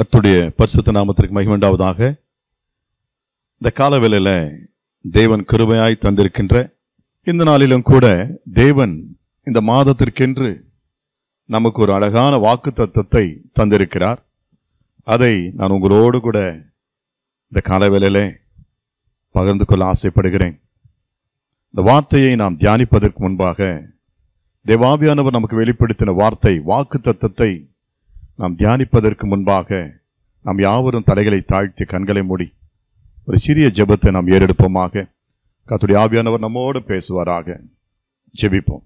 கத்துடைய பரிசுத்த நாமத்திற்கு மகிமண்டாவதாக இந்த காலவேளையில் தேவன் கருமையாய் தந்திருக்கின்ற இந்த நாளிலும் கூட தேவன் இந்த மாதத்திற்கென்று நமக்கு ஒரு அழகான வாக்கு தத்துவத்தை தந்திருக்கிறார் அதை நான் உங்களோடு கூட இந்த காலவேளையில் பகிர்ந்து கொள்ள ஆசைப்படுகிறேன் இந்த வார்த்தையை நாம் தியானிப்பதற்கு முன்பாக தேவாபியானவர் நமக்கு வெளிப்படுத்தின வார்த்தை வாக்கு தத்தத்தை நாம் தியானிப்பதற்கு முன்பாக நாம் யாவரும் தலைகளை தாழ்த்தி கண்களை மூடி ஒரு சிறிய ஜெபத்தை நாம் ஏறெடுப்போமாக கத்துடைய ஆவியானவர் நம்மோடு பேசுவாராக ஜெபிப்போம்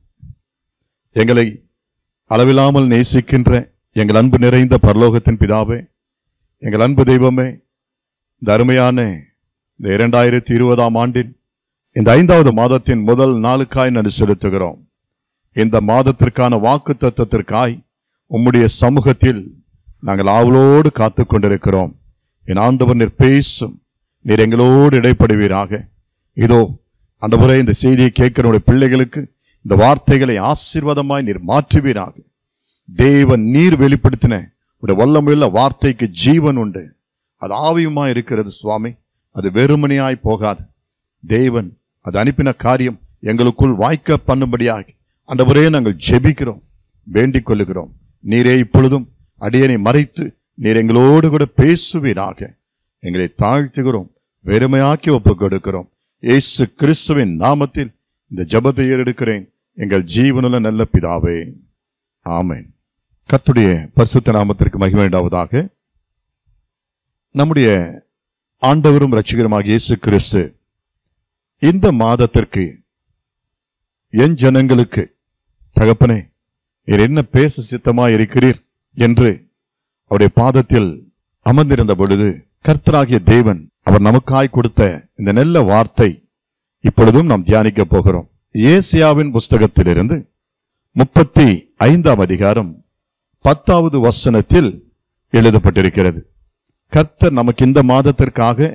எங்களை அளவில்லாமல் நேசிக்கின்ற எங்கள் அன்பு நிறைந்த பரலோகத்தின் பிதாவே எங்கள் அன்பு தெய்வமே தருமையான இந்த இரண்டாயிரத்தி இருபதாம் ஆண்டின் இந்த ஐந்தாவது மாதத்தின் முதல் நாளுக்காய் நடு செலுத்துகிறோம் இந்த மாதத்திற்கான வாக்கு தத்துவத்திற்காய் உம்முடைய சமூகத்தில் நாங்கள் ஆவலோடு காத்து கொண்டிருக்கிறோம் என் ஆண்டவர் நீர் பேசும் நீர் எங்களோடு இடைப்படுவீராக இதோ அந்தபுரை இந்த செய்தியை கேட்கிறவனுடைய பிள்ளைகளுக்கு இந்த வார்த்தைகளை ஆசீர்வாதமாய் நீர் மாற்றுவீராக தேவன் நீர் வெளிப்படுத்தின உடைய வல்லமையுள்ள வார்த்தைக்கு ஜீவன் உண்டு அது ஆவியுமாய் இருக்கிறது சுவாமி அது வெறுமனையாய் போகாது தேவன் அது அனுப்பின காரியம் எங்களுக்குள் வாய்க்க பண்ணும்படியாக முறையை நாங்கள் ஜெபிக்கிறோம் வேண்டிக் கொள்ளுகிறோம் நீரே இப்பொழுதும் அடியனை மறைத்து நீர் எங்களோடு கூட பேசுவீராக எங்களை தாழ்த்துகிறோம் வெறுமையாக்கி ஒப்புக் கொடுக்கிறோம் ஏசு கிறிஸ்துவின் நாமத்தில் இந்த ஜபத்தை ஏறெடுக்கிறேன் எங்கள் ஜீவனில் நல்ல பிதாவே ஆமேன் கத்துடைய பரிசுத்த நாமத்திற்கு மகிமேண்டாவதாக நம்முடைய ஆண்டவரும் ரட்சிகரமாக இயேசு கிறிஸ்து இந்த மாதத்திற்கு என் ஜனங்களுக்கு தகப்பனே நீர் என்ன பேச சித்தமா இருக்கிறீர் என்று அவருடைய பாதத்தில் அமர்ந்திருந்த பொழுது கர்த்தராகிய தேவன் அவர் நமக்காய் கொடுத்த இந்த நல்ல வார்த்தை இப்பொழுதும் நாம் தியானிக்க போகிறோம் ஏசியாவின் புஸ்தகத்திலிருந்து முப்பத்தி ஐந்தாம் அதிகாரம் பத்தாவது வசனத்தில் எழுதப்பட்டிருக்கிறது கர்த்தர் நமக்கு இந்த மாதத்திற்காக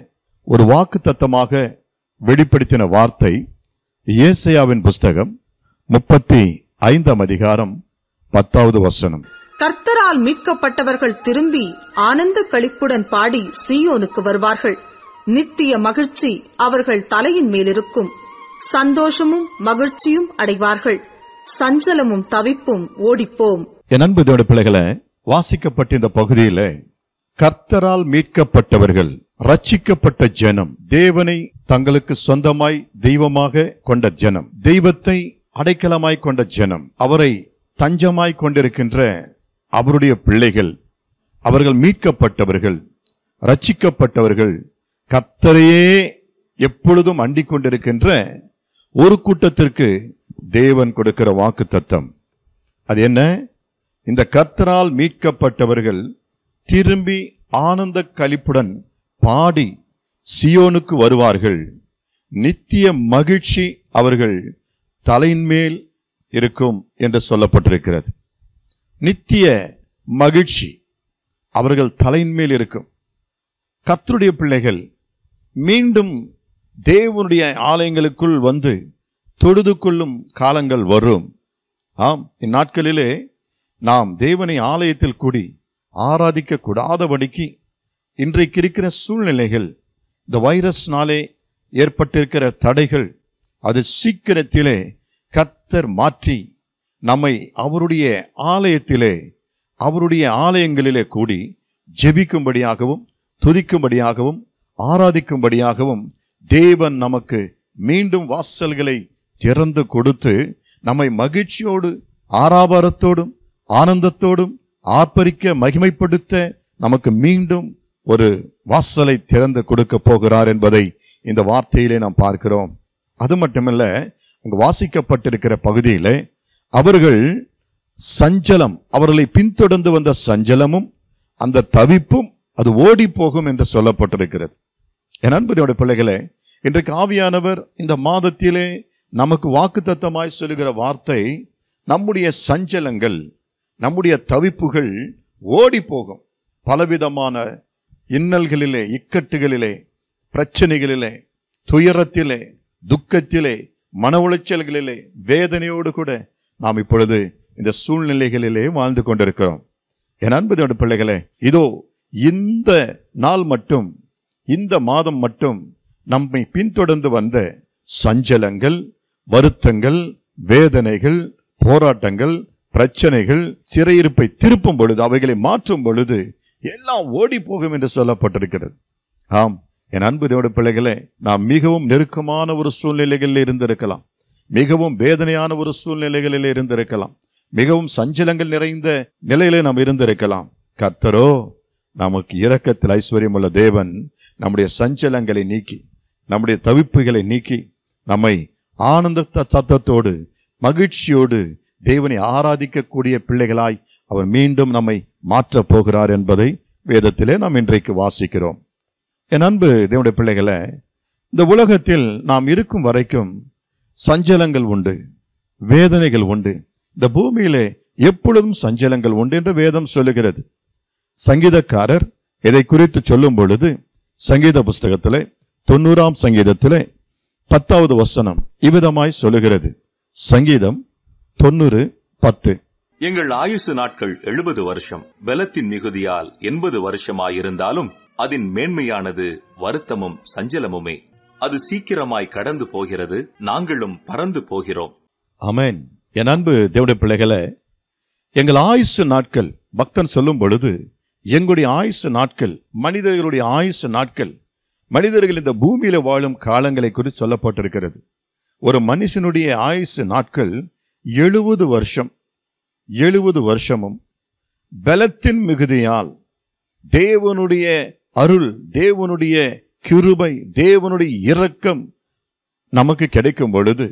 ஒரு வாக்கு தத்தமாக வெளிப்படுத்தின வார்த்தை ஏசையாவின் புஸ்தகம் முப்பத்தி ஐந்தாம் அதிகாரம் பத்தாவது வசனம் கர்த்தரால் மீட்கப்பட்டவர்கள் திரும்பி ஆனந்த கழிப்புடன் பாடி சியோனுக்கு வருவார்கள் நித்திய மகிழ்ச்சி அவர்கள் தலையின் மேலிருக்கும் சந்தோஷமும் மகிழ்ச்சியும் அடைவார்கள் சஞ்சலமும் தவிப்பும் ஓடிப்போம் என் அன்பு தேவ பிள்ளைகளை வாசிக்கப்பட்ட இந்த பகுதியில கர்த்தரால் மீட்கப்பட்டவர்கள் ரட்சிக்கப்பட்ட ஜனம் தேவனை தங்களுக்கு சொந்தமாய் தெய்வமாக கொண்ட ஜனம் தெய்வத்தை அடைக்கலமாய் கொண்ட ஜனம் அவரை தஞ்சமாய் கொண்டிருக்கின்ற அவருடைய பிள்ளைகள் அவர்கள் மீட்கப்பட்டவர்கள் ரட்சிக்கப்பட்டவர்கள் கத்தரையே எப்பொழுதும் அண்டிக் கொண்டிருக்கின்ற ஒரு கூட்டத்திற்கு தேவன் கொடுக்கிற வாக்கு தத்தம் அது என்ன இந்த கத்தரால் மீட்கப்பட்டவர்கள் திரும்பி ஆனந்த கழிப்புடன் பாடி சியோனுக்கு வருவார்கள் நித்திய மகிழ்ச்சி அவர்கள் தலையின்மேல் இருக்கும் என்று சொல்லப்பட்டிருக்கிறது நித்திய மகிழ்ச்சி அவர்கள் தலையின் மேல் இருக்கும் கத்தருடைய பிள்ளைகள் மீண்டும் தேவனுடைய ஆலயங்களுக்குள் வந்து தொழுது கொள்ளும் காலங்கள் வரும் ஆம் இந்நாட்களிலே நாம் தேவனை ஆலயத்தில் கூடி ஆராதிக்க கூடாதபடிக்கு இன்றைக்கு இருக்கிற சூழ்நிலைகள் இந்த வைரஸ்னாலே ஏற்பட்டிருக்கிற தடைகள் அது சீக்கிரத்திலே கத்தர் மாற்றி நம்மை அவருடைய ஆலயத்திலே அவருடைய ஆலயங்களிலே கூடி ஜெபிக்கும்படியாகவும் துதிக்கும்படியாகவும் ஆராதிக்கும்படியாகவும் தேவன் நமக்கு மீண்டும் வாசல்களை திறந்து கொடுத்து நம்மை மகிழ்ச்சியோடு ஆராபாரத்தோடும் ஆனந்தத்தோடும் ஆர்ப்பரிக்க மகிமைப்படுத்த நமக்கு மீண்டும் ஒரு வாசலை திறந்து கொடுக்க போகிறார் என்பதை இந்த வார்த்தையிலே நாம் பார்க்கிறோம் அது மட்டுமில்லை அங்கு வாசிக்கப்பட்டிருக்கிற பகுதியிலே அவர்கள் சஞ்சலம் அவர்களை பின்தொடர்ந்து வந்த சஞ்சலமும் அந்த தவிப்பும் அது ஓடி போகும் என்று சொல்லப்பட்டிருக்கிறது என் அன்பதியோட பிள்ளைகளே இன்றைக்கு ஆவியானவர் இந்த மாதத்திலே நமக்கு வாக்குத்தத்தமாய் சொல்லுகிற வார்த்தை நம்முடைய சஞ்சலங்கள் நம்முடைய தவிப்புகள் ஓடி போகும் பலவிதமான இன்னல்களிலே இக்கட்டுகளிலே பிரச்சனைகளிலே துயரத்திலே துக்கத்திலே மன உளைச்சல்களிலே வேதனையோடு கூட நாம் இப்பொழுது இந்த சூழ்நிலைகளிலே வாழ்ந்து கொண்டிருக்கிறோம் என் அன்பு பிள்ளைகளே இதோ இந்த நாள் மட்டும் இந்த மாதம் மட்டும் நம்மை பின்தொடர்ந்து வந்த சஞ்சலங்கள் வருத்தங்கள் வேதனைகள் போராட்டங்கள் பிரச்சனைகள் சிறையிருப்பை திருப்பும் பொழுது அவைகளை மாற்றும் பொழுது எல்லாம் ஓடி போகும் என்று சொல்லப்பட்டிருக்கிறது ஆம் என் அன்பு தேவட பிள்ளைகளை நாம் மிகவும் நெருக்கமான ஒரு சூழ்நிலைகளில் இருந்திருக்கலாம் மிகவும் வேதனையான ஒரு சூழ்நிலைகளில் இருந்திருக்கலாம் மிகவும் சஞ்சலங்கள் நிறைந்த நிலையிலே நாம் இருந்திருக்கலாம் கத்தரோ நமக்கு இரக்கத்தில் ஐஸ்வர்யம் உள்ள தேவன் நம்முடைய சஞ்சலங்களை நீக்கி நம்முடைய தவிப்புகளை நீக்கி நம்மை ஆனந்த சத்தத்தோடு மகிழ்ச்சியோடு தேவனை ஆராதிக்கக்கூடிய பிள்ளைகளாய் அவர் மீண்டும் நம்மை மாற்றப் போகிறார் என்பதை வேதத்திலே நாம் இன்றைக்கு வாசிக்கிறோம் என் அன்பு தேவனுடைய பிள்ளைகளை இந்த உலகத்தில் நாம் இருக்கும் வரைக்கும் சஞ்சலங்கள் உண்டு வேதனைகள் உண்டு இந்த பூமியிலே எப்பொழுதும் சஞ்சலங்கள் உண்டு என்று வேதம் சொல்லுகிறது சங்கீதக்காரர் இதை குறித்து சொல்லும் பொழுது சங்கீத புஸ்தகத்தில் தொண்ணூறாம் சங்கீதத்தில் பத்தாவது வசனம் இவ்விதமாய் சொல்லுகிறது சங்கீதம் தொண்ணூறு பத்து எங்கள் ஆயுசு நாட்கள் எழுபது வருஷம் பலத்தின் மிகுதியால் எண்பது வருஷமாயிருந்தாலும் அதன் மேன்மையானது வருத்தமும் சஞ்சலமுமே அது சீக்கிரமாய் கடந்து போகிறது நாங்களும் பறந்து போகிறோம் அமேன் என் அன்பு தேவடைய பிள்ளைகளை எங்கள் ஆயுசு நாட்கள் பக்தன் சொல்லும் பொழுது எங்களுடைய ஆயுசு நாட்கள் மனிதர்களுடைய ஆயுசு நாட்கள் மனிதர்கள் இந்த பூமியில வாழும் காலங்களை குறித்து சொல்லப்பட்டிருக்கிறது ஒரு மனுஷனுடைய ஆயுசு நாட்கள் எழுபது வருஷம் எழுபது வருஷமும் பலத்தின் மிகுதியால் தேவனுடைய அருள் தேவனுடைய கிருபை தேவனுடைய இரக்கம் நமக்கு கிடைக்கும் பொழுது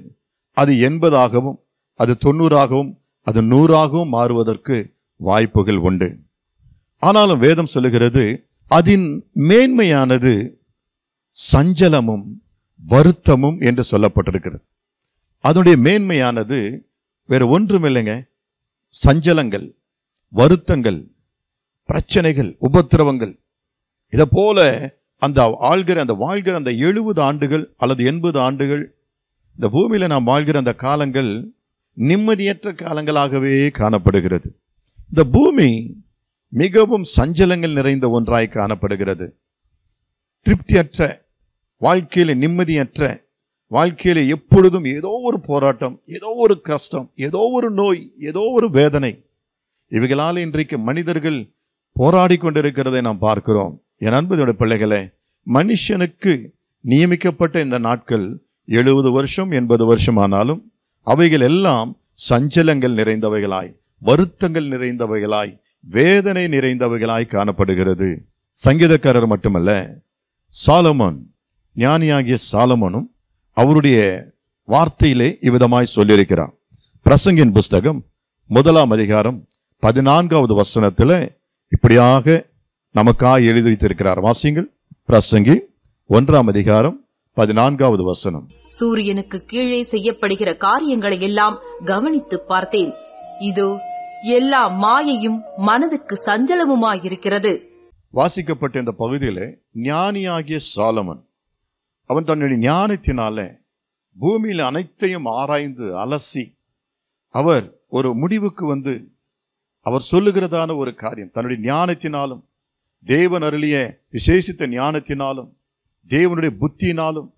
அது எண்பதாகவும் அது தொண்ணூறாகவும் அது நூறாகவும் மாறுவதற்கு வாய்ப்புகள் உண்டு ஆனாலும் வேதம் சொல்லுகிறது அதன் மேன்மையானது சஞ்சலமும் வருத்தமும் என்று சொல்லப்பட்டிருக்கிறது அதனுடைய மேன்மையானது வேற ஒன்றும் இல்லைங்க சஞ்சலங்கள் வருத்தங்கள் பிரச்சனைகள் உபத்திரவங்கள் இதை போல அந்த ஆள்கிற அந்த வாழ்கிற அந்த எழுபது ஆண்டுகள் அல்லது எண்பது ஆண்டுகள் இந்த பூமியில் நாம் வாழ்கிற அந்த காலங்கள் நிம்மதியற்ற காலங்களாகவே காணப்படுகிறது இந்த பூமி மிகவும் சஞ்சலங்கள் நிறைந்த ஒன்றாய் காணப்படுகிறது திருப்தியற்ற வாழ்க்கையில் நிம்மதியற்ற வாழ்க்கையில் எப்பொழுதும் ஏதோ ஒரு போராட்டம் ஏதோ ஒரு கஷ்டம் ஏதோ ஒரு நோய் ஏதோ ஒரு வேதனை இவைகளால் இன்றைக்கு மனிதர்கள் போராடி கொண்டிருக்கிறதை நாம் பார்க்கிறோம் என் அன்புடைய பிள்ளைகளே மனுஷனுக்கு நியமிக்கப்பட்ட இந்த நாட்கள் எழுபது வருஷம் எண்பது வருஷம் ஆனாலும் அவைகள் எல்லாம் சஞ்சலங்கள் நிறைந்தவைகளாய் வருத்தங்கள் நிறைந்தவைகளாய் வேதனை நிறைந்தவைகளாய் காணப்படுகிறது சங்கீதக்காரர் மட்டுமல்ல சாலமோன் ஞானியாகிய சாலமோனும் அவருடைய வார்த்தையிலே இவ்விதமாய் சொல்லியிருக்கிறார் பிரசங்கின் புஸ்தகம் முதலாம் அதிகாரம் பதினான்காவது வசனத்தில் இப்படியாக நமக்காக எழுதி வைத்திருக்கிறார் வாசியங்கள் பிரசங்கி ஒன்றாம் அதிகாரம் பதினான்காவது வசனம் சூரியனுக்கு கீழே செய்யப்படுகிற காரியங்களை எல்லாம் கவனித்து பார்த்தேன் இது எல்லா மாயையும் மனதுக்கு சஞ்சலமுமாயிருக்கிறது வாசிக்கப்பட்ட இந்த பகுதியில ஞானியாகிய சாலமன் அவன் தன்னுடைய ஞானத்தினால பூமியில் அனைத்தையும் ஆராய்ந்து அலசி அவர் ஒரு முடிவுக்கு வந்து அவர் சொல்லுகிறதான ஒரு காரியம் தன்னுடைய ஞானத்தினாலும் தேவன் அருளிய விசேஷித்த ஞானத்தினாலும் தேவனுடைய புத்தியினாலும்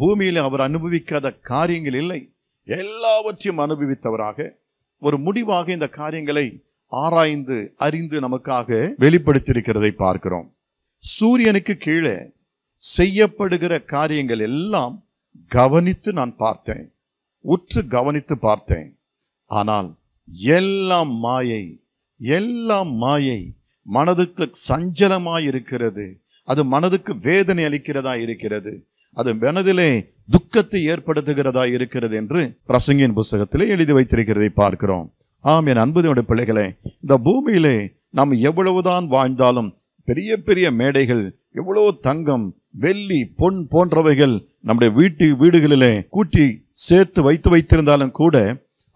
பூமியில் அவர் அனுபவிக்காத காரியங்கள் இல்லை எல்லாவற்றையும் அனுபவித்தவராக ஒரு முடிவாக இந்த காரியங்களை ஆராய்ந்து அறிந்து நமக்காக வெளிப்படுத்தியிருக்கிறதை பார்க்கிறோம் சூரியனுக்கு கீழே செய்யப்படுகிற காரியங்கள் எல்லாம் கவனித்து நான் பார்த்தேன் உற்று கவனித்து பார்த்தேன் ஆனால் எல்லாம் மாயை எல்லாம் மாயை மனதுக்கு சஞ்சலமாய் இருக்கிறது அது மனதுக்கு வேதனை அளிக்கிறதா இருக்கிறது அது மனதிலே துக்கத்தை ஏற்படுத்துகிறதா இருக்கிறது என்று பிரசங்கின் புஸ்தகத்திலே எழுதி வைத்திருக்கிறதை பார்க்கிறோம் ஆம் என் அன்புதனுடைய பிள்ளைகளே இந்த பூமியிலே நாம் எவ்வளவுதான் வாழ்ந்தாலும் பெரிய பெரிய மேடைகள் எவ்வளவு தங்கம் வெள்ளி பொன் போன்றவைகள் நம்முடைய வீட்டு வீடுகளிலே கூட்டி சேர்த்து வைத்து வைத்திருந்தாலும் கூட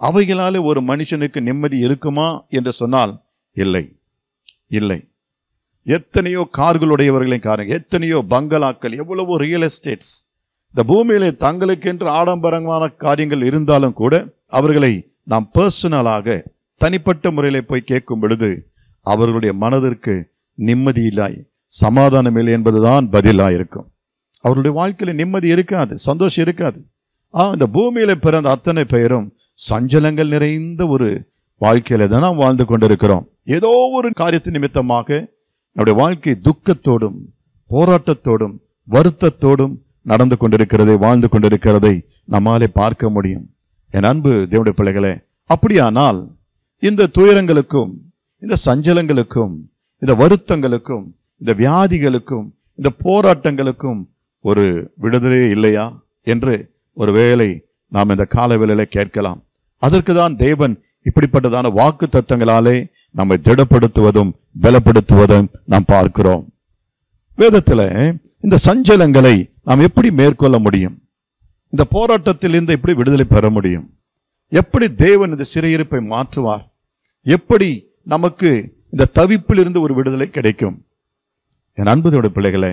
அவைகளாலே ஒரு மனுஷனுக்கு நிம்மதி இருக்குமா என்று சொன்னால் இல்லை இல்லை எத்தனையோ கார்களுடையவர்களின் காரணம் எத்தனையோ பங்களாக்கள் எவ்வளவோ ரியல் எஸ்டேட்ஸ் இந்த பூமியிலே தங்களுக்கென்று ஆடம்பரமான காரியங்கள் இருந்தாலும் கூட அவர்களை நாம் பர்சனலாக தனிப்பட்ட முறையில் போய் கேட்கும் பொழுது அவர்களுடைய மனதிற்கு நிம்மதியில்லாய் சமாதானம் இல்லை என்பதுதான் பதிலாக இருக்கும் அவருடைய வாழ்க்கையில் நிம்மதி இருக்காது சந்தோஷம் இருக்காது ஆ இந்த பூமியில் பிறந்த அத்தனை பெயரும் சஞ்சலங்கள் நிறைந்த ஒரு வாழ்க்கையில் தான் வாழ்ந்து கொண்டிருக்கிறோம் ஏதோ ஒரு காரியத்தின் நிமித்தமாக நம்முடைய வாழ்க்கை துக்கத்தோடும் போராட்டத்தோடும் வருத்தத்தோடும் நடந்து கொண்டிருக்கிறதை வாழ்ந்து கொண்டிருக்கிறதை நம்மாலே பார்க்க முடியும் என் அன்பு தேவடைய பிள்ளைகளே அப்படியானால் இந்த துயரங்களுக்கும் இந்த சஞ்சலங்களுக்கும் இந்த வருத்தங்களுக்கும் இந்த வியாதிகளுக்கும் இந்த போராட்டங்களுக்கும் ஒரு விடுதலையே இல்லையா என்று ஒரு வேலை நாம் இந்த கால வேலையில கேட்கலாம் அதற்கு தான் தேவன் இப்படிப்பட்டதான வாக்கு தத்தங்களாலே நம்மை திடப்படுத்துவதும் பலப்படுத்துவதும் நாம் பார்க்கிறோம் வேதத்துல இந்த சஞ்சலங்களை நாம் எப்படி மேற்கொள்ள முடியும் இந்த போராட்டத்திலிருந்து எப்படி விடுதலை பெற முடியும் எப்படி தேவன் இந்த சிறையிருப்பை மாற்றுவார் எப்படி நமக்கு இந்த தவிப்பிலிருந்து ஒரு விடுதலை கிடைக்கும் என் அன்புதோட பிள்ளைகளை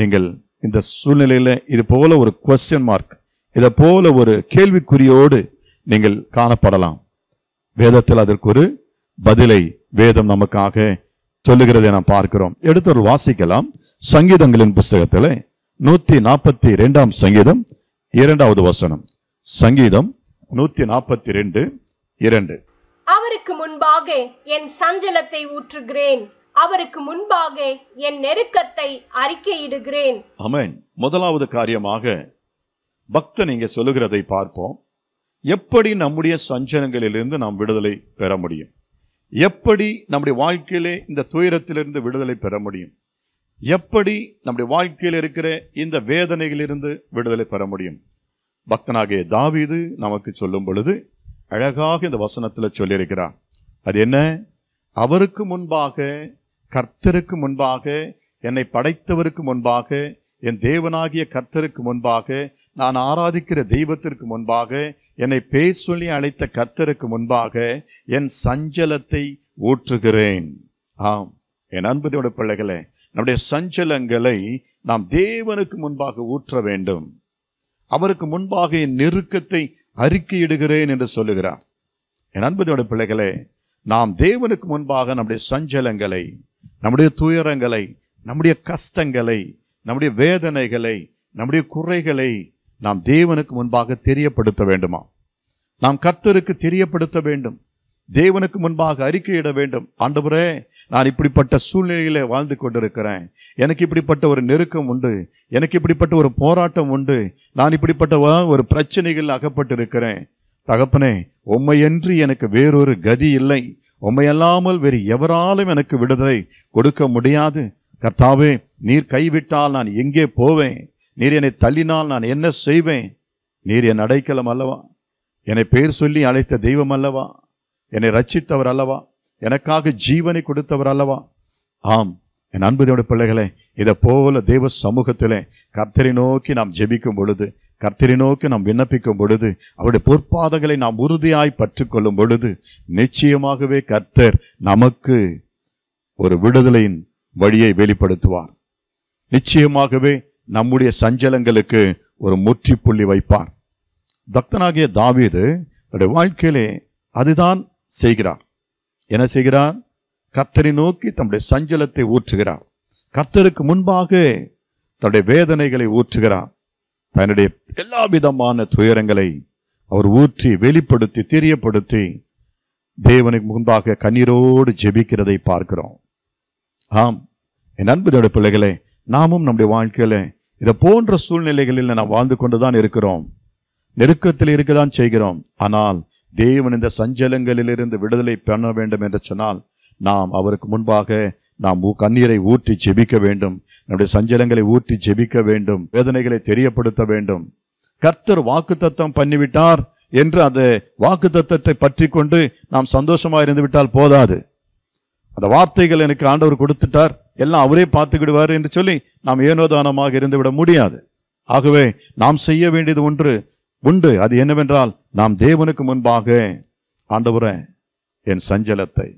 நீங்கள் இந்த சூழ்நிலையில் இது போல ஒரு கொஸ்டின் மார்க் இதை போல ஒரு கேள்விக்குறியோடு நீங்கள் காணப்படலாம் வேதத்தில் அதற்கு ஒரு பதிலை வேதம் நமக்காக சொல்லுகிறதை நாம் பார்க்கிறோம் எடுத்தவர் வாசிக்கலாம் சங்கீதங்களின் புஸ்தகத்தில் நூத்தி நாற்பத்தி ரெண்டாம் சங்கீதம் இரண்டாவது வசனம் சங்கீதம் நூத்தி நாற்பத்தி ரெண்டு இரண்டு அவருக்கு முன்பாக என் சஞ்சலத்தை ஊற்றுகிறேன் அவருக்கு முன்பாக என் நெருக்கத்தை அறிக்கையிடுகிறேன் அமன் முதலாவது காரியமாக பக்தன் இங்கே சொல்லுகிறதை பார்ப்போம் எப்படி நம்முடைய சஞ்சனங்களிலிருந்து நாம் விடுதலை பெற முடியும் எப்படி நம்முடைய வாழ்க்கையிலே இந்த துயரத்திலிருந்து விடுதலை பெற முடியும் எப்படி நம்முடைய வாழ்க்கையில் இருக்கிற இந்த வேதனைகளிலிருந்து விடுதலை பெற முடியும் பக்தனாகிய தாவிது நமக்கு சொல்லும் பொழுது அழகாக இந்த வசனத்தில் சொல்லியிருக்கிறார் அது என்ன அவருக்கு முன்பாக கர்த்தருக்கு முன்பாக என்னை படைத்தவருக்கு முன்பாக என் தேவனாகிய கர்த்தருக்கு முன்பாக நான் ஆராதிக்கிற தெய்வத்திற்கு முன்பாக என்னை பேர் சொல்லி அழைத்த கர்த்தருக்கு முன்பாக என் சஞ்சலத்தை ஊற்றுகிறேன் ஆம் என் அன்புதோட பிள்ளைகளே நம்முடைய சஞ்சலங்களை நாம் தேவனுக்கு முன்பாக ஊற்ற வேண்டும் அவருக்கு முன்பாக என் நெருக்கத்தை அறிக்கையிடுகிறேன் என்று சொல்லுகிறார் என் அன்புதோட பிள்ளைகளே நாம் தேவனுக்கு முன்பாக நம்முடைய சஞ்சலங்களை நம்முடைய துயரங்களை நம்முடைய கஷ்டங்களை நம்முடைய வேதனைகளை நம்முடைய குறைகளை நாம் தேவனுக்கு முன்பாக தெரியப்படுத்த வேண்டுமா நாம் கர்த்தருக்கு தெரியப்படுத்த வேண்டும் தேவனுக்கு முன்பாக அறிக்கையிட வேண்டும் ஆண்டவரே நான் இப்படிப்பட்ட சூழ்நிலையில் வாழ்ந்து கொண்டிருக்கிறேன் எனக்கு இப்படிப்பட்ட ஒரு நெருக்கம் உண்டு எனக்கு இப்படிப்பட்ட ஒரு போராட்டம் உண்டு நான் இப்படிப்பட்ட ஒரு பிரச்சனைகள் அகப்பட்டிருக்கிறேன் தகப்பனே உம்மையன்றி எனக்கு வேறொரு கதி இல்லை உண்மையல்லாமல் வேறு எவராலும் எனக்கு விடுதலை கொடுக்க முடியாது கர்த்தாவே நீர் கைவிட்டால் நான் எங்கே போவேன் நீர் என்னை தள்ளினால் நான் என்ன செய்வேன் நீர் என் அடைக்கலம் அல்லவா என்னை பேர் சொல்லி அழைத்த தெய்வம் அல்லவா என்னை ரச்சித்தவர் அல்லவா எனக்காக ஜீவனை கொடுத்தவர் அல்லவா ஆம் என் அன்புதோட பிள்ளைகளே இதை போல தெய்வ சமூகத்திலே கர்த்தரை நோக்கி நாம் ஜெபிக்கும் பொழுது கர்த்தரை நோக்கி நாம் விண்ணப்பிக்கும் பொழுது அவருடைய பொற்பாதங்களை நாம் உறுதியாய் பற்றுக்கொள்ளும் பொழுது நிச்சயமாகவே கர்த்தர் நமக்கு ஒரு விடுதலையின் வழியை வெளிப்படுத்துவார் நிச்சயமாகவே நம்முடைய சஞ்சலங்களுக்கு ஒரு முற்றுப்புள்ளி வைப்பார் தக்தனாகிய தாவீது தன்னுடைய வாழ்க்கையிலே அதுதான் செய்கிறார் என்ன செய்கிறார் கத்தரை நோக்கி தம்முடைய சஞ்சலத்தை ஊற்றுகிறார் கத்தருக்கு முன்பாக தன்னுடைய வேதனைகளை ஊற்றுகிறார் தன்னுடைய எல்லா விதமான துயரங்களை அவர் ஊற்றி வெளிப்படுத்தி தெரியப்படுத்தி தேவனுக்கு முன்பாக கண்ணீரோடு ஜெபிக்கிறதை பார்க்கிறோம் ஆம் என் அன்புதோட பிள்ளைகளே நாமும் நம்முடைய வாழ்க்கையில இதை போன்ற சூழ்நிலைகளில் நாம் வாழ்ந்து கொண்டுதான் இருக்கிறோம் நெருக்கத்தில் இருக்கதான் செய்கிறோம் ஆனால் தேவன் இந்த சஞ்சலங்களிலிருந்து விடுதலை பண்ண வேண்டும் என்று சொன்னால் நாம் அவருக்கு முன்பாக நாம் கண்ணீரை ஊற்றி ஜெபிக்க வேண்டும் நம்முடைய சஞ்சலங்களை ஊற்றி ஜெபிக்க வேண்டும் வேதனைகளை தெரியப்படுத்த வேண்டும் கர்த்தர் வாக்கு தத்தம் பண்ணிவிட்டார் என்று அந்த வாக்கு தத்தத்தை பற்றி கொண்டு நாம் சந்தோஷமாக இருந்து விட்டால் போதாது அந்த வார்த்தைகள் எனக்கு ஆண்டவர் கொடுத்துட்டார் எல்லாம் அவரே பார்த்துக்கிடுவார் என்று சொல்லி நாம் ஏனோதானமாக இருந்துவிட முடியாது ஆகவே நாம் செய்ய வேண்டியது ஒன்று உண்டு அது என்னவென்றால் நாம் தேவனுக்கு முன்பாக ஆண்டவரை என் சஞ்சலத்தை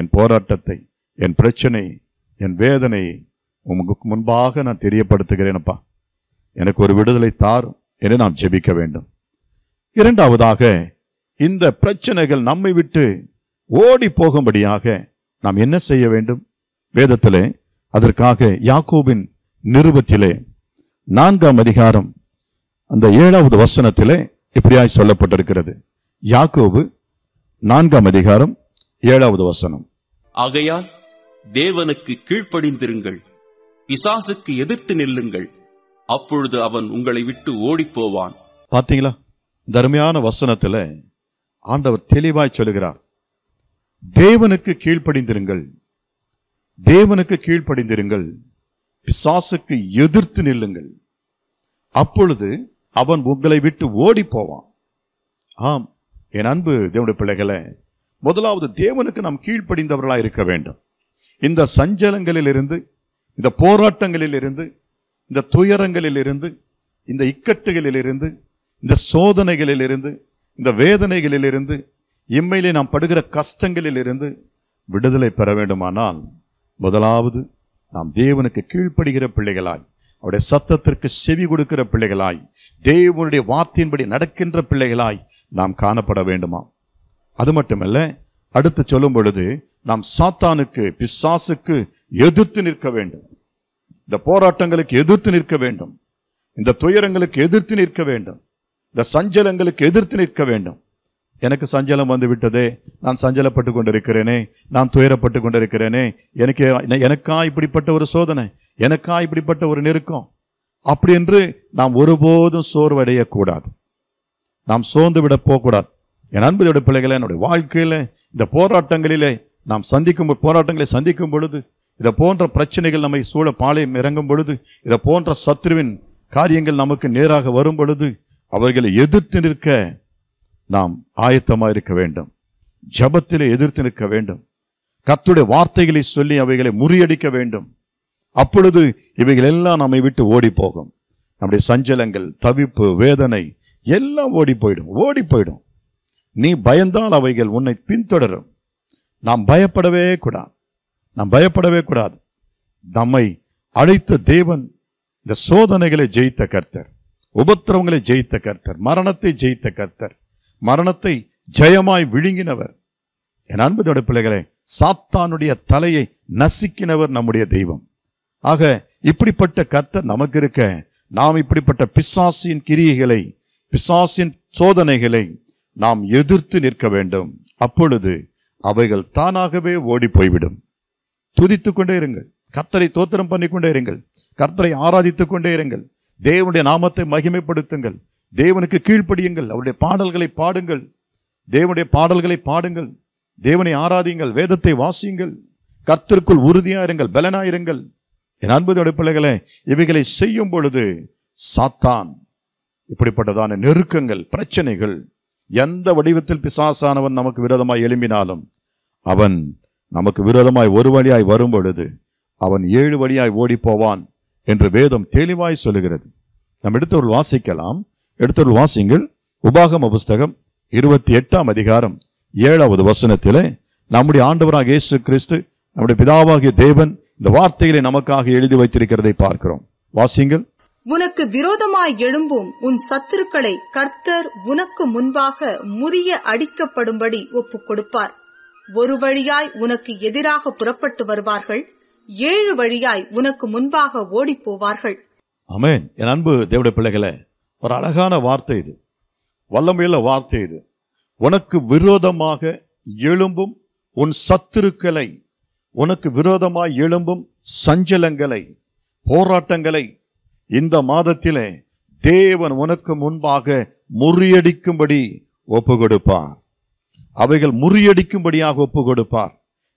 என் போராட்டத்தை என் பிரச்சனை என் வேதனை உங்களுக்கு முன்பாக நான் தெரியப்படுத்துகிறேனப்பா எனக்கு ஒரு விடுதலை தாரும் என்று நாம் ஜெபிக்க வேண்டும் இரண்டாவதாக இந்த பிரச்சனைகள் நம்மை விட்டு ஓடி போகும்படியாக நாம் என்ன செய்ய வேண்டும் வேதத்திலே அதற்காக யாக்கோபின் நிருபத்திலே நான்காம் அதிகாரம் அந்த ஏழாவது வசனத்திலே இப்படியாய் சொல்லப்பட்டிருக்கிறது யாக்கோபு நான்காம் அதிகாரம் ஏழாவது வசனம் ஆகையால் தேவனுக்கு கீழ்ப்படிந்திருங்கள் பிசாசுக்கு எதிர்த்து நில்லுங்கள் அப்பொழுது அவன் உங்களை விட்டு ஓடிப்போவான் பாத்தீங்களா தர்மையான வசனத்துல ஆண்டவர் தெளிவாய் சொல்லுகிறார் தேவனுக்கு கீழ்ப்படிந்திருங்கள் தேவனுக்கு கீழ்ப்படிந்திருங்கள் பிசாசுக்கு எதிர்த்து நில்லுங்கள் அப்பொழுது அவன் உங்களை விட்டு ஓடி போவான் ஆம் என் அன்பு தேவனுடைய பிள்ளைகளை முதலாவது தேவனுக்கு நாம் கீழ்ப்படிந்தவர்களாக இருக்க வேண்டும் இந்த சஞ்சலங்களிலிருந்து இந்த போராட்டங்களிலிருந்து இந்த துயரங்களிலிருந்து இந்த இக்கட்டுகளிலிருந்து இந்த சோதனைகளிலிருந்து இந்த வேதனைகளிலிருந்து இம்மையிலே நாம் படுகிற கஷ்டங்களிலிருந்து விடுதலை பெற வேண்டுமானால் முதலாவது நாம் தேவனுக்கு கீழ்ப்படுகிற பிள்ளைகளாய் அவருடைய சத்தத்திற்கு செவி கொடுக்கிற பிள்ளைகளாய் தேவனுடைய வார்த்தையின்படி நடக்கின்ற பிள்ளைகளாய் நாம் காணப்பட வேண்டுமா அது மட்டுமல்ல அடுத்து சொல்லும் பொழுது நாம் சாத்தானுக்கு பிசாசுக்கு எதிர்த்து நிற்க வேண்டும் இந்த போராட்டங்களுக்கு எதிர்த்து நிற்க வேண்டும் இந்த துயரங்களுக்கு எதிர்த்து நிற்க வேண்டும் இந்த சஞ்சலங்களுக்கு எதிர்த்து நிற்க வேண்டும் எனக்கு சஞ்சலம் வந்து விட்டதே நான் சஞ்சலப்பட்டு கொண்டிருக்கிறேனே நான் துயரப்பட்டு கொண்டிருக்கிறேனே எனக்கு எனக்கா இப்படிப்பட்ட ஒரு சோதனை எனக்கா இப்படிப்பட்ட ஒரு நெருக்கம் அப்படி என்று நாம் ஒருபோதும் சோர்வடையக்கூடாது நாம் சோர்ந்து விட போகக்கூடாது என் அன்புடைய பிள்ளைகளை என்னுடைய வாழ்க்கையில் இந்த போராட்டங்களிலே நாம் சந்திக்கும் போராட்டங்களை சந்திக்கும் பொழுது இதை போன்ற பிரச்சனைகள் நம்மை சூழ பாளையம் இறங்கும் பொழுது இதை போன்ற சத்ருவின் காரியங்கள் நமக்கு நேராக வரும் பொழுது அவர்களை எதிர்த்து நிற்க நாம் ஆயத்தமாக இருக்க வேண்டும் ஜபத்திலே எதிர்த்து நிற்க வேண்டும் கத்துடைய வார்த்தைகளை சொல்லி அவைகளை முறியடிக்க வேண்டும் அப்பொழுது இவைகள் எல்லாம் நம்மை விட்டு ஓடி போகும் நம்முடைய சஞ்சலங்கள் தவிப்பு வேதனை எல்லாம் ஓடி போயிடும் ஓடி போயிடும் நீ பயந்தால் அவைகள் உன்னை பின்தொடரும் நாம் பயப்படவே கூடாது நாம் பயப்படவே கூடாது நம்மை அழைத்த தேவன் இந்த சோதனைகளை ஜெயித்த கர்த்தர் உபத்திரவங்களை ஜெயித்த கர்த்தர் மரணத்தை ஜெயித்த கர்த்தர் மரணத்தை ஜெயமாய் விழுங்கினவர் என் அன்புதோட பிள்ளைகளே சாத்தானுடைய தலையை நசுக்கினவர் நம்முடைய தெய்வம் ஆக இப்படிப்பட்ட கர்த்தர் நமக்கு இருக்க நாம் இப்படிப்பட்ட பிசாசின் கிரியைகளை பிசாசின் சோதனைகளை நாம் எதிர்த்து நிற்க வேண்டும் அப்பொழுது அவைகள் தானாகவே ஓடி போய்விடும் துதித்து கொண்டே இருங்கள் கர்த்தரை தோத்திரம் பண்ணிக்கொண்டே இருங்கள் கர்த்தரை ஆராதித்துக் கொண்டே இருங்கள் தேவனுடைய நாமத்தை மகிமைப்படுத்துங்கள் தேவனுக்கு கீழ்ப்படியுங்கள் அவருடைய பாடல்களை பாடுங்கள் தேவனுடைய பாடல்களை பாடுங்கள் தேவனை ஆராதியுங்கள் வேதத்தை வாசியுங்கள் கர்த்தருக்குள் உறுதியா இருங்கள் பலனா இருங்கள் என் அன்பது அடிப்பிள்ளைகளை இவைகளை செய்யும் பொழுது சாத்தான் இப்படிப்பட்டதான நெருக்கங்கள் பிரச்சனைகள் எந்த வடிவத்தில் பிசாசானவன் நமக்கு விரோதமாய் எழும்பினாலும் அவன் நமக்கு விரோதமாய் ஒரு வழியாய் வரும் பொழுது அவன் ஏழு வழியாய் ஓடி போவான் என்று வேதம் தெளிவாய் சொல்லுகிறது நம் எடுத்தவர்கள் வாசிக்கலாம் எடுத்தவர்கள் வாசிங்கள் உபாகம புஸ்தகம் இருபத்தி எட்டாம் அதிகாரம் ஏழாவது வசனத்திலே நம்முடைய ஆண்டவராக இயேசு கிறிஸ்து நம்முடைய பிதாவாகிய தேவன் இந்த வார்த்தைகளை நமக்காக எழுதி வைத்திருக்கிறதை பார்க்கிறோம் வாசிங்கள் உனக்கு விரோதமாய் எழும்பும் உன் சத்துருக்களை கர்த்தர் உனக்கு முன்பாக முறிய அடிக்கப்படும்படி ஒப்புக் கொடுப்பார் ஒரு வழியாய் உனக்கு எதிராக புறப்பட்டு வருவார்கள் ஏழு வழியாய் உனக்கு முன்பாக ஓடி போவார்கள் அமேன் என் அன்பு தேவட பிள்ளைகளே ஒரு அழகான வார்த்தை இது வல்லமையுள்ள வார்த்தை இது உனக்கு விரோதமாக எழும்பும் உன் சத்துருக்களை உனக்கு விரோதமாய் எழும்பும் சஞ்சலங்களை போராட்டங்களை இந்த மாதத்திலே தேவன் உனக்கு முன்பாக முறியடிக்கும்படி ஒப்பு கொடுப்பார் அவைகள் முறியடிக்கும்படியாக ஒப்பு கொடுப்பார்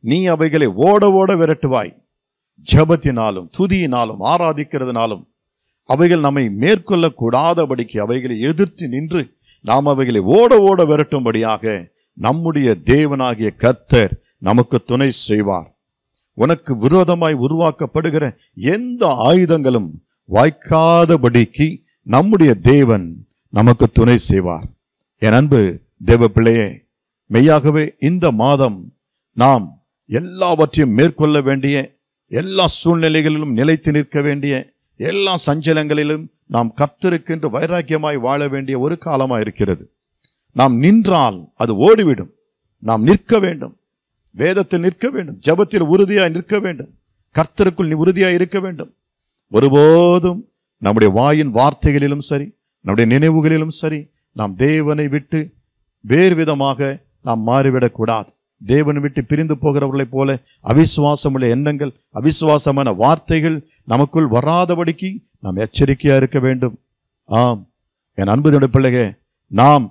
நீ அவைகளை ஓட ஓட விரட்டுவாய் ஜபத்தினாலும் துதியினாலும் ஆராதிக்கிறதுனாலும் அவைகள் நம்மை மேற்கொள்ளக்கூடாதபடிக்கு அவைகளை எதிர்த்து நின்று நாம் அவைகளை ஓட ஓட விரட்டும்படியாக நம்முடைய தேவனாகிய கத்தர் நமக்கு துணை செய்வார் உனக்கு விரோதமாய் உருவாக்கப்படுகிற எந்த ஆயுதங்களும் வாய்க்காதபடிக்கு நம்முடைய தேவன் நமக்கு துணை செய்வார் என் அன்பு தேவ பிள்ளையே மெய்யாகவே இந்த மாதம் நாம் எல்லாவற்றையும் மேற்கொள்ள வேண்டிய எல்லா சூழ்நிலைகளிலும் நிலைத்து நிற்க வேண்டிய எல்லா சஞ்சலங்களிலும் நாம் கத்திருக்கின்ற வைராக்கியமாய் வாழ வேண்டிய ஒரு காலமாக இருக்கிறது நாம் நின்றால் அது ஓடிவிடும் நாம் நிற்க வேண்டும் வேதத்தில் நிற்க வேண்டும் ஜபத்தில் உறுதியாக நிற்க வேண்டும் கர்த்தருக்குள் நீ உறுதியாக இருக்க வேண்டும் ஒருபோதும் நம்முடைய வாயின் வார்த்தைகளிலும் சரி நம்முடைய நினைவுகளிலும் சரி நாம் தேவனை விட்டு வேறு விதமாக நாம் மாறிவிடக்கூடாது தேவனை விட்டு பிரிந்து போகிறவர்களைப் போல அவிசுவாசமுள்ள எண்ணங்கள் அவிசுவாசமான வார்த்தைகள் நமக்குள் வராதபடிக்கு நாம் எச்சரிக்கையா இருக்க வேண்டும் ஆம் என் அன்பு பிள்ளைக நாம்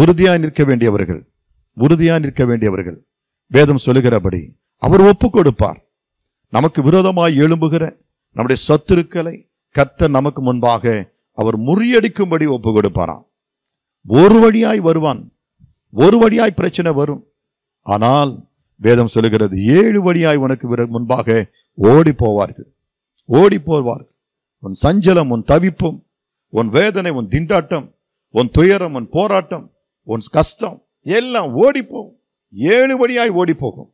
உறுதியா நிற்க வேண்டியவர்கள் உறுதியா நிற்க வேண்டியவர்கள் வேதம் சொல்லுகிறபடி அவர் ஒப்பு கொடுப்பார் நமக்கு விரோதமாய் எழும்புகிற நம்முடைய சத்துருக்களை கத்த நமக்கு முன்பாக அவர் முறியடிக்கும்படி ஒப்பு கொடுப்பாராம் ஒரு வழியாய் வருவான் ஒரு வழியாய் பிரச்சனை வரும் ஆனால் வேதம் சொல்லுகிறது ஏழு வழியாய் உனக்கு முன்பாக ஓடி போவார்கள் ஓடி போவார்கள் உன் சஞ்சலம் உன் தவிப்பும் உன் வேதனை உன் திண்டாட்டம் உன் துயரம் உன் போராட்டம் உன் கஷ்டம் எல்லாம் ஓடிப்போகும் ஏழு வழியாய் ஓடி போகும்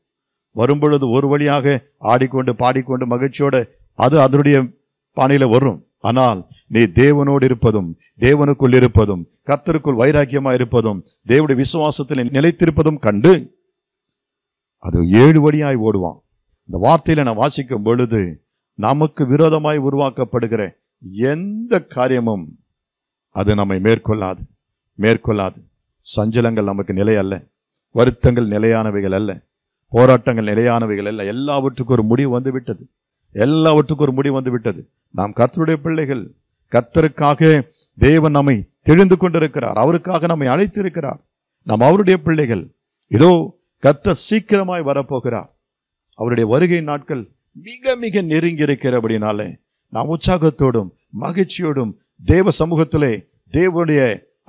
வரும்பொழுது ஒரு வழியாக ஆடிக்கொண்டு பாடிக்கொண்டு மகிழ்ச்சியோட அது அதனுடைய பாணியில் வரும் ஆனால் நீ தேவனோடு இருப்பதும் தேவனுக்குள் இருப்பதும் கத்தருக்குள் வைராக்கியமா இருப்பதும் தேவனுடைய விசுவாசத்தில் நிலைத்திருப்பதும் கண்டு அது ஏழு வழியாய் ஓடுவான் இந்த வார்த்தையில நான் வாசிக்கும் பொழுது நமக்கு விரோதமாய் உருவாக்கப்படுகிற எந்த காரியமும் அது நம்மை மேற்கொள்ளாது மேற்கொள்ளாது சஞ்சலங்கள் நமக்கு நிலை அல்ல வருத்தங்கள் நிலையானவைகள் அல்ல போராட்டங்கள் நிலையானவைகள் அல்ல எல்லாவற்றுக்கும் ஒரு முடிவு வந்துவிட்டது எல்லாவற்றுக்கும் ஒரு முடிவு வந்து விட்டது நாம் கர்த்தருடைய பிள்ளைகள் கர்த்தருக்காக தேவன் நம்மை தெரிந்து கொண்டிருக்கிறார் அவருக்காக நம்மை அழைத்திருக்கிறார் நாம் அவருடைய பிள்ளைகள் இதோ கத்த சீக்கிரமாய் வரப்போகிறார் அவருடைய வருகை நாட்கள் மிக மிக நெருங்கி இருக்கிறபடினாலே நாம் உற்சாகத்தோடும் மகிழ்ச்சியோடும் தேவ சமூகத்திலே தேவனுடைய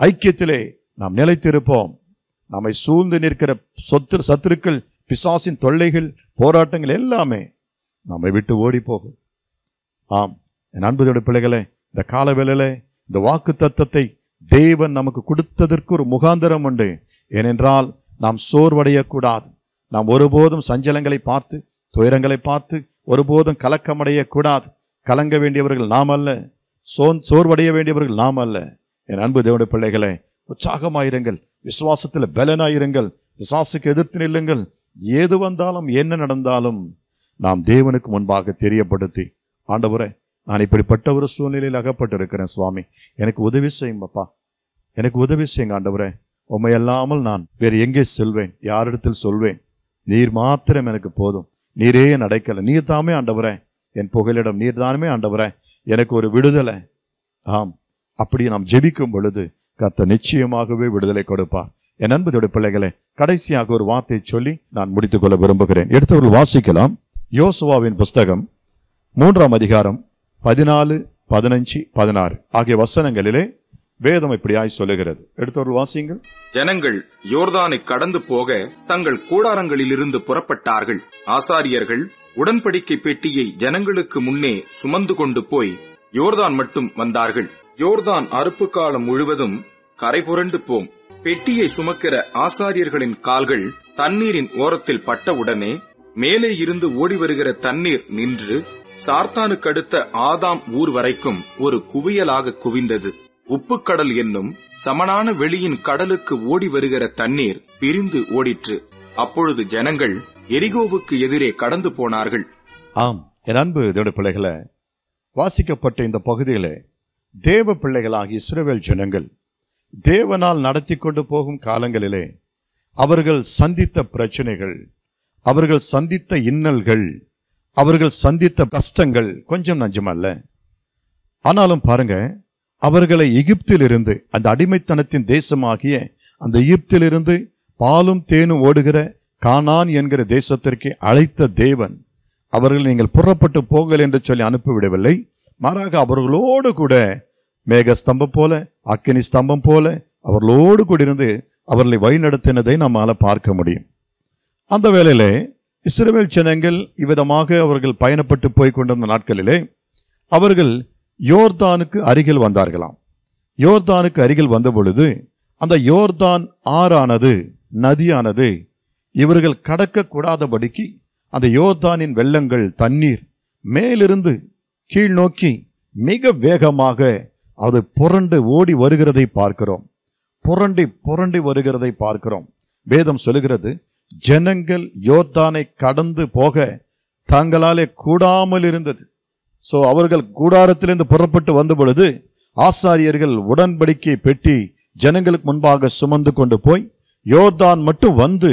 ஐக்கியத்திலே நாம் நிலைத்திருப்போம் நம்மை சூழ்ந்து நிற்கிற சொத்து சத்துருக்கள் பிசாசின் தொல்லைகள் போராட்டங்கள் எல்லாமே நம்மை விட்டு ஓடி போகும் ஆம் என் அன்புதோட பிள்ளைகளே இந்த கால இந்த வாக்கு தத்தத்தை தேவன் நமக்கு கொடுத்ததற்கு ஒரு முகாந்திரம் உண்டு ஏனென்றால் நாம் சோர்வடையக்கூடாது நாம் ஒருபோதும் சஞ்சலங்களை பார்த்து துயரங்களை பார்த்து ஒருபோதும் கலக்கமடையக்கூடாது கலங்க வேண்டியவர்கள் நாம் அல்ல சோன் சோர்வடைய வேண்டியவர்கள் நாம் அல்ல என் அன்பு தேவனுடைய பிள்ளைகளை உற்சாகமாயிருங்கள் விசுவாசத்தில் பலனாயிருங்கள் விசுவாசுக்கு எதிர்த்து நில்லுங்கள் எது வந்தாலும் என்ன நடந்தாலும் நாம் தேவனுக்கு முன்பாக தெரியப்படுத்தி ஆண்டவரே நான் இப்படிப்பட்ட ஒரு சூழ்நிலையில் அகப்பட்டிருக்கிறேன் சுவாமி எனக்கு உதவி செய்யும் அப்பா எனக்கு உதவி செய்யுங்க ஆண்டவரே உமையல்லாமல் நான் வேறு எங்கே செல்வேன் யாரிடத்தில் சொல்வேன் நீர் மாத்திரம் எனக்கு போதும் நீரே என் அடைக்கலை நீர் தாமே ஆண்டவரே என் புகலிடம் நீர் தானுமே ஆண்டவரே எனக்கு ஒரு விடுதலை ஆம் அப்படி நாம் ஜெபிக்கும் பொழுது கத்த நிச்சயமாகவே விடுதலை கொடுப்பார் என் அன்புடைய பிள்ளைகளே கடைசியாக ஒரு வார்த்தை சொல்லி நான் முடித்துக்கொள்ள விரும்புகிறேன் எடுத்தவர்கள் வாசிக்கலாம் யோசுவாவின் புஸ்தகம் மூன்றாம் அதிகாரம் பதினாலு பதினஞ்சு பதினாறு ஆகிய வசனங்களிலே வேதம் இப்படியாய் சொல்லுகிறது எடுத்தவர்கள் வாசியுங்கள் ஜனங்கள் யோர்தானை கடந்து போக தங்கள் கூடாரங்களில் இருந்து புறப்பட்டார்கள் ஆசாரியர்கள் உடன்படிக்கை பெட்டியை ஜனங்களுக்கு முன்னே சுமந்து கொண்டு போய் யோர்தான் மட்டும் வந்தார்கள் யோர்தான் அறுப்பு காலம் முழுவதும் கரை புரண்டு போம் பெட்டியை சுமக்கிற ஆசாரியர்களின் கால்கள் தண்ணீரின் ஓரத்தில் பட்டவுடனே மேலே இருந்து ஓடி வருகிற தண்ணீர் நின்று சார்த்தானுக்கடுத்த ஆதாம் ஊர் வரைக்கும் ஒரு குவியலாக குவிந்தது உப்புக்கடல் என்னும் சமனான வெளியின் கடலுக்கு ஓடி வருகிற தண்ணீர் பிரிந்து ஓடிற்று அப்பொழுது ஜனங்கள் எரிகோவுக்கு எதிரே கடந்து போனார்கள் ஆம் என் அன்பு தேவ பிள்ளைகளை வாசிக்கப்பட்ட இந்த பகுதியிலே தேவ பிள்ளைகளாகிய இஸ்ரேவேல் ஜனங்கள் தேவனால் நடத்தி கொண்டு போகும் காலங்களிலே அவர்கள் சந்தித்த பிரச்சனைகள் அவர்கள் சந்தித்த இன்னல்கள் அவர்கள் சந்தித்த கஷ்டங்கள் கொஞ்சம் நஞ்சமல்ல ஆனாலும் பாருங்க அவர்களை எகிப்திலிருந்து அந்த அடிமைத்தனத்தின் தேசமாகிய அந்த எகிப்திலிருந்து பாலும் தேனும் ஓடுகிற கானான் என்கிற தேசத்திற்கு அழைத்த தேவன் அவர்கள் நீங்கள் புறப்பட்டு போகல் என்று சொல்லி அனுப்பிவிடவில்லை மாறாக அவர்களோடு கூட மேக ஸ்தம்பம் போல அக்கினி ஸ்தம்பம் போல அவர்களோடு கூட இருந்து அவர்களை வழிநடத்தினதை நம்மால் பார்க்க முடியும் அந்த வேளையிலே இஸ்ரேல் ஜனங்கள் இவ்விதமாக அவர்கள் பயணப்பட்டு போய் கொண்டிருந்த நாட்களிலே அவர்கள் யோர்தானுக்கு அருகில் வந்தார்களாம் யோர்தானுக்கு அருகில் வந்த பொழுது அந்த யோர்தான் ஆறானது நதியானது இவர்கள் கடக்கக்கூடாதபடிக்கு அந்த யோர்தானின் வெள்ளங்கள் தண்ணீர் மேலிருந்து கீழ் நோக்கி மிக வேகமாக அது புரண்டு ஓடி வருகிறதை பார்க்கிறோம் புரண்டி புரண்டி வருகிறதை பார்க்கிறோம் வேதம் சொல்லுகிறது ஜனங்கள் யோர்தானை கடந்து போக தங்களாலே கூடாமல் இருந்தது ஸோ அவர்கள் கூடாரத்திலிருந்து புறப்பட்டு வந்த பொழுது ஆசாரியர்கள் உடன்படிக்கை பெட்டி ஜனங்களுக்கு முன்பாக சுமந்து கொண்டு போய் யோர்தான் மட்டும் வந்து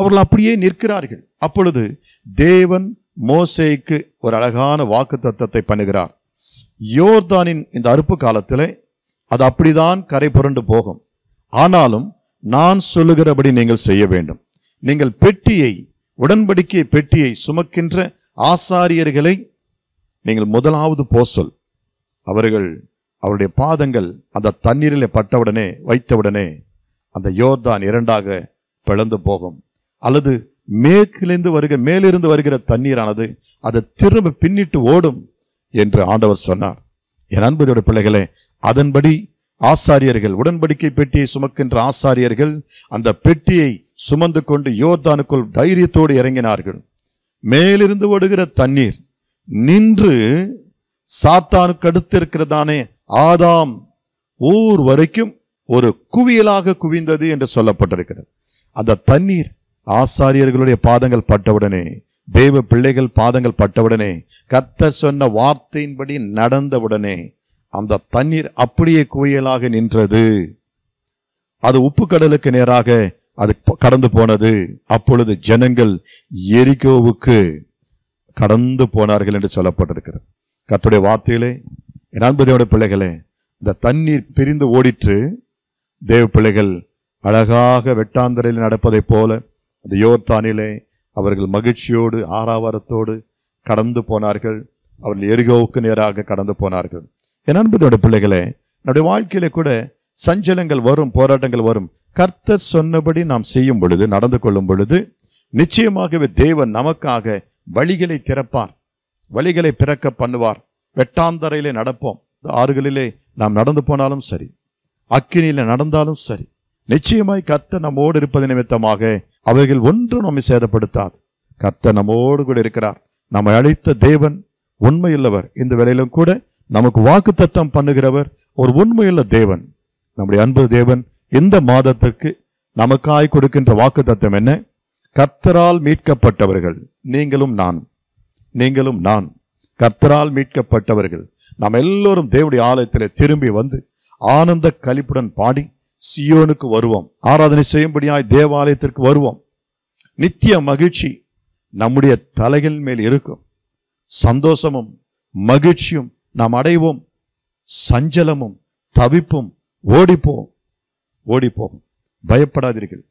அவர்கள் அப்படியே நிற்கிறார்கள் அப்பொழுது தேவன் மோசேக்கு ஒரு அழகான வாக்கு தத்தத்தை பண்ணுகிறார் யோர்தானின் இந்த அறுப்பு காலத்தில் அது அப்படிதான் கரை புரண்டு போகும் ஆனாலும் நான் சொல்லுகிறபடி நீங்கள் செய்ய வேண்டும் நீங்கள் பெட்டியை உடன்படிக்கை பெட்டியை சுமக்கின்ற ஆசாரியர்களை நீங்கள் முதலாவது போசல் அவர்கள் அவருடைய பாதங்கள் அந்த தண்ணீரில் பட்டவுடனே வைத்தவுடனே அந்த யோர்தான் இரண்டாக பிளந்து போகும் அல்லது மேற்கிலிருந்து வருகிற மேலிருந்து வருகிற தண்ணீரானது அதை திரும்ப பின்னிட்டு ஓடும் என்று ஆண்டவர் சொன்னார் என் அன்பதோட பிள்ளைகளே அதன்படி ஆசாரியர்கள் உடன்படிக்கை பெட்டியை சுமக்கின்ற ஆசாரியர்கள் அந்த பெட்டியை சுமந்து கொண்டு யோர்தானுக்குள் தைரியத்தோடு இறங்கினார்கள் மேலிருந்து ஓடுகிற தண்ணீர் நின்று சாத்தானுக்கு அடுத்து இருக்கிறதானே ஆதாம் ஊர் வரைக்கும் ஒரு குவியலாக குவிந்தது என்று சொல்லப்பட்டிருக்கிறது அந்த தண்ணீர் ஆசாரியர்களுடைய பாதங்கள் பட்டவுடனே தேவ பிள்ளைகள் பாதங்கள் பட்டவுடனே கத்த சொன்ன வார்த்தையின்படி நடந்தவுடனே அந்த தண்ணீர் அப்படியே குவியலாக நின்றது அது உப்பு கடலுக்கு நேராக அது கடந்து போனது அப்பொழுது ஜனங்கள் எரிகோவுக்கு கடந்து போனார்கள் என்று சொல்லப்பட்டிருக்கிறது கத்துடைய வார்த்தையிலே என் பிள்ளைகளே இந்த தண்ணீர் பிரிந்து ஓடிற்று தேவ பிள்ளைகள் அழகாக வெட்டாந்தரையில் நடப்பதைப் போல அந்த யோர்தானிலே அவர்கள் மகிழ்ச்சியோடு ஆறாவரத்தோடு கடந்து போனார்கள் அவர்கள் எரிகோவுக்கு நேராக கடந்து போனார்கள் என் அன்பதோட பிள்ளைகளே என்னுடைய வாழ்க்கையில கூட சஞ்சலங்கள் வரும் போராட்டங்கள் வரும் கர்த்தர் சொன்னபடி நாம் செய்யும் பொழுது நடந்து கொள்ளும் பொழுது நிச்சயமாகவே தேவன் நமக்காக வழிகளை திறப்பார் வழிகளை பிறக்க பண்ணுவார் வெட்டாந்தரையிலே நடப்போம் ஆறுகளிலே நாம் நடந்து போனாலும் சரி அக்கினியில நடந்தாலும் சரி நிச்சயமாய் கத்த நம்மோடு இருப்பது நிமித்தமாக அவைகள் ஒன்றும் நம்மை சேதப்படுத்தாது கத்த நம்மோடு கூட இருக்கிறார் நம்மை அழைத்த தேவன் உண்மையுள்ளவர் இந்த வேலையிலும் கூட நமக்கு வாக்கு தத்தம் பண்ணுகிறவர் ஒரு உண்மையுள்ள தேவன் நம்முடைய அன்பு தேவன் இந்த மாதத்திற்கு நமக்காய் கொடுக்கின்ற வாக்கு தத்துவம் என்ன கர்த்தரால் மீட்கப்பட்டவர்கள் நீங்களும் நான் நீங்களும் நான் கர்த்தரால் மீட்கப்பட்டவர்கள் நாம் எல்லோரும் தேவடைய ஆலயத்தில் திரும்பி வந்து ஆனந்த கழிப்புடன் பாடி சியோனுக்கு வருவோம் ஆராதனை செய்யும்படியாய் தேவாலயத்திற்கு வருவோம் நித்திய மகிழ்ச்சி நம்முடைய தலைகள் மேல் இருக்கும் சந்தோஷமும் மகிழ்ச்சியும் நாம் அடைவோம் சஞ்சலமும் தவிப்பும் ஓடிப்போம் ஓடிப்போம் பயப்படாதீர்கள்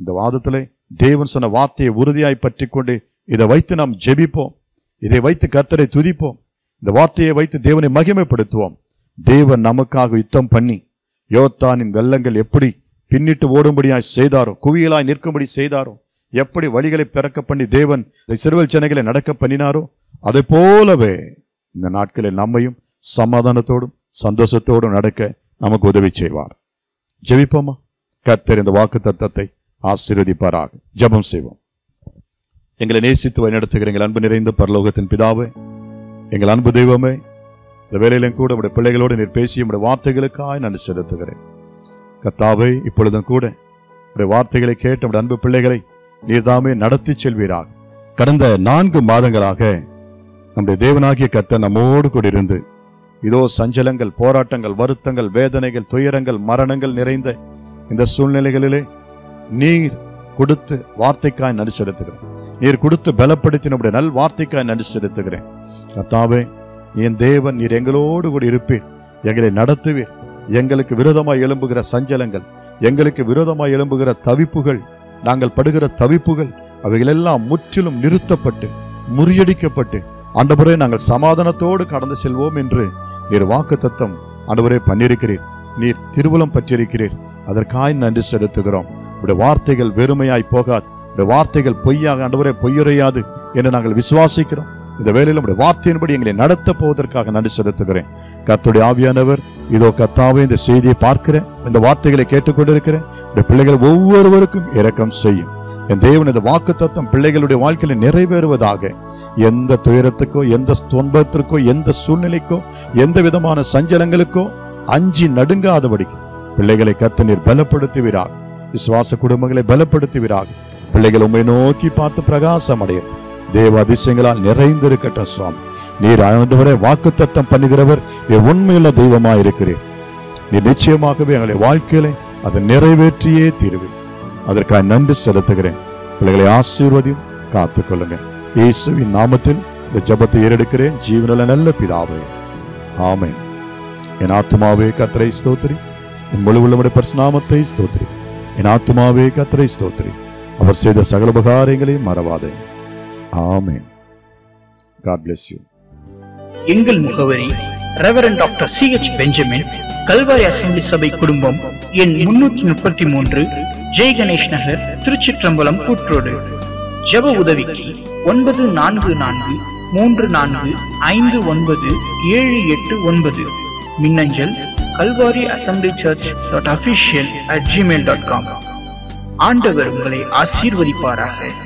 இந்த வாதத்தில் தேவன் சொன்ன வார்த்தையை உறுதியாய் பற்றி கொண்டு இதை வைத்து நாம் ஜெபிப்போம் இதை வைத்து கத்தரை துதிப்போம் இந்த வார்த்தையை வைத்து தேவனை மகிமைப்படுத்துவோம் தேவன் நமக்காக யுத்தம் பண்ணி யோத்தானின் வெள்ளங்கள் எப்படி பின்னிட்டு ஓடும்படியாய் செய்தாரோ குவியலாய் நிற்கும்படி செய்தாரோ எப்படி வழிகளை பிறக்க பண்ணி தேவன் சிறுவல் சென்னைகளை நடக்க பண்ணினாரோ அதை போலவே இந்த நாட்களில் நம்மையும் சமாதானத்தோடும் சந்தோஷத்தோடும் நடக்க நமக்கு உதவி செய்வார் ஜபிப்போமா கத்தர் இந்த வாக்கு தத்தத்தை ஆசீர்வதிப்பாராக ஜபம் செய்வோம் எங்களை நேசித்து வழிநடத்துகிற எங்கள் அன்பு நிறைந்த பரலோகத்தின் பிதாவே எங்கள் அன்பு தெய்வமே இந்த வேலையிலும் கூட உடைய பிள்ளைகளோடு நீர் பேசி உடைய வார்த்தைகளுக்காக நான் செலுத்துகிறேன் கத்தாவை இப்பொழுதும் கூட உடைய வார்த்தைகளை கேட்டு உடைய அன்பு பிள்ளைகளை தாமே நடத்தி செல்வீராக கடந்த நான்கு மாதங்களாக நம்முடைய தேவனாகிய கத்தை நம்மோடு கூட இருந்து இதோ சஞ்சலங்கள் போராட்டங்கள் வருத்தங்கள் வேதனைகள் துயரங்கள் மரணங்கள் நிறைந்த இந்த சூழ்நிலைகளிலே நீர் கொடுத்து வார்த்தைக்காய் நடி செலுத்துகிறேன் நீர் கொடுத்து பலப்படுத்தினுடைய நல் வார்த்தைக்காய் நடி செலுத்துகிறேன் கத்தாவே என் தேவன் நீர் எங்களோடு கூட இருப்பீர் எங்களை நடத்துவீர் எங்களுக்கு விரோதமாய் எழும்புகிற சஞ்சலங்கள் எங்களுக்கு விரோதமாய் எழும்புகிற தவிப்புகள் நாங்கள் படுகிற தவிப்புகள் அவைகளெல்லாம் முற்றிலும் நிறுத்தப்பட்டு முறியடிக்கப்பட்டு அந்த நாங்கள் சமாதானத்தோடு கடந்து செல்வோம் என்று நீர் வாக்கு தத்தம் அனைவரே பண்ணியிருக்கிறீர் நீர் திருவலம் பற்றியிருக்கிறீர் அதற்காய் நன்றி செலுத்துகிறோம் உடைய வார்த்தைகள் வெறுமையாய் போகாது உடைய வார்த்தைகள் பொய்யாக ஆண்டவரே பொய்யுறையாது என்று நாங்கள் விசுவாசிக்கிறோம் இந்த வேலையில் உடைய வார்த்தையின்படி எங்களை நடத்த போவதற்காக நன்றி செலுத்துகிறேன் கத்துடைய ஆவியானவர் இதோ கத்தாவே இந்த செய்தியை பார்க்கிறேன் இந்த வார்த்தைகளை கேட்டுக்கொண்டிருக்கிறேன் இந்த பிள்ளைகள் ஒவ்வொருவருக்கும் இரக்கம் செய்யும் என் தேவன் இந்த வாக்கு தத்துவம் பிள்ளைகளுடைய வாழ்க்கையில நிறைவேறுவதாக எந்த துயரத்துக்கோ எந்த துன்பத்திற்கோ எந்த சூழ்நிலைக்கோ எந்த விதமான சஞ்சலங்களுக்கோ அஞ்சி நடுங்காதபடி பிள்ளைகளை கத்த நீர் பலப்படுத்துவீராக விசுவாச குடும்பங்களை பலப்படுத்துவீராக பிள்ளைகள் உண்மை நோக்கி பார்த்து பிரகாசம் அடையும் தேவ அதிசயங்களால் நிறைந்திருக்கட்டும் சுவாமி நீர் ஆண்டவரை வாக்கு தத்தம் பண்ணுகிறவர் உண்மையுள்ள தெய்வமாக இருக்கிறீர் நீ நிச்சயமாகவே எங்களுடைய வாழ்க்கையில அதை நிறைவேற்றியே தீர்வு அதற்காக நன்றி செலுத்துகிறேன் பிள்ளைகளை ஆசீர்வதியும் காத்துக்கொள்ளுங்க இயேசுவின் நாமத்தில் இந்த ஜபத்தை ஏறெடுக்கிறேன் ஜீவனில் நல்ல பிதாவே ஆமை என் ஆத்மாவே கத்திரை ஸ்தோத்ரி என் மொழி உள்ளமுடைய பரிசுநாமத்தை ஸ்தோத்ரி என் ஆத்மாவே கத்திரை ஸ்தோத்ரி அவர் செய்த சகல உபகாரங்களையும் மறவாதே ஆமேன் காட் பிளஸ் யூ எங்கள் முகவரி reverend doctor C H Benjamin Calvary assembly சபை குடும்பம் எண் முன்னூத்தி முப்பத்தி மூன்று ஜெய் கணேஷ் நகர் திருச்சிற்றம்பலம் கூற்றோடு ஜெப உதவிக்கு ஒன்பது நான்கு நான்கு மூன்று நான்கு ஐந்து ஒன்பது ஏழு எட்டு ஒன்பது மின்னஞ்சல் Calvary assembly church dot official at Gmail dot com ஆண்டவர் உங்களை ஆசீர்வதிப்பாராக